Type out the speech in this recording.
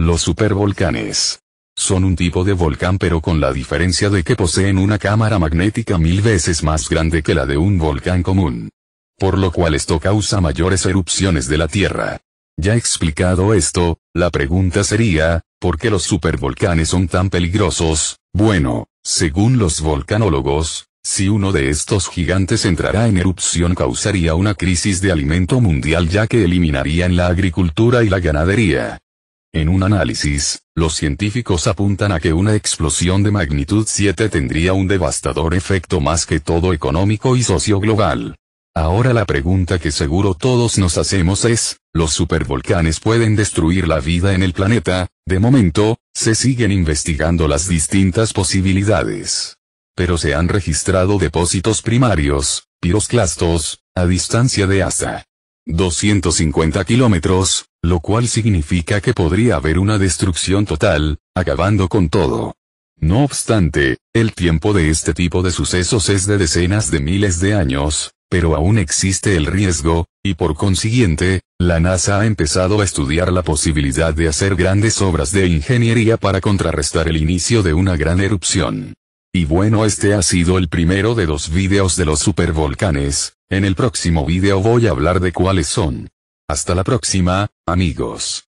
Los supervolcanes. Son un tipo de volcán pero con la diferencia de que poseen una cámara magnética mil veces más grande que la de un volcán común. Por lo cual esto causa mayores erupciones de la Tierra. Ya explicado esto, la pregunta sería, ¿por qué los supervolcanes son tan peligrosos? Bueno, según los volcanólogos, si uno de estos gigantes entrara en erupción causaría una crisis de alimento mundial ya que eliminarían la agricultura y la ganadería. En un análisis, los científicos apuntan a que una explosión de magnitud 7 tendría un devastador efecto más que todo económico y socioglobal. Ahora la pregunta que seguro todos nos hacemos es, ¿los supervolcanes pueden destruir la vida en el planeta? De momento, se siguen investigando las distintas posibilidades. Pero se han registrado depósitos primarios, piroclastos, a distancia de hasta 250 kilómetros, lo cual significa que podría haber una destrucción total, acabando con todo. No obstante, el tiempo de este tipo de sucesos es de decenas de miles de años, pero aún existe el riesgo, y por consiguiente, la NASA ha empezado a estudiar la posibilidad de hacer grandes obras de ingeniería para contrarrestar el inicio de una gran erupción. Y bueno este ha sido el primero de dos videos de los supervolcanes, en el próximo video voy a hablar de cuáles son. Hasta la próxima, amigos.